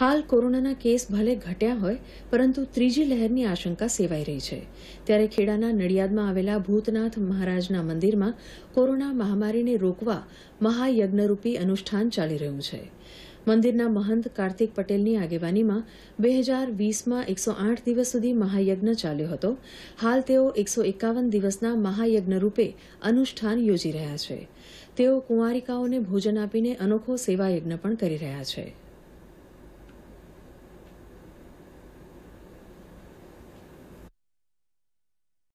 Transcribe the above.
હાલ કોરોનાના કેસ ભલે ઘટ્યા હોય પરંતુ ત્રીજી લહેરની આશંકા સેવાઈ રહી છે ત્યારે ખેડાના નડિયાદમાં આવેલા ભૂતનાથ મહારાજના મંદિરમાં કોરોના મહામારીને રોકવા મહાયજ્ઞરૂપી અનુષ્ઠાન ચાલી રહ્યું છે મંદિરના મહંત કાર્તિક પટેલની આગેવાનીમાં બે હજાર વીસમાં એકસો આઠ દિવસ સુધી મહાયજ્ઞ ચાલ્યો હતો હાલ તેઓ એકસો એકાવન દિવસના મહાયજ્ઞ રૂપે અનુષ્ઠાન યોજી રહ્યા છે તેઓ કુંવારિકાઓને ભોજન આપીને અનોખો સેવાયજ્ઞ પણ કરી રહ્યા છે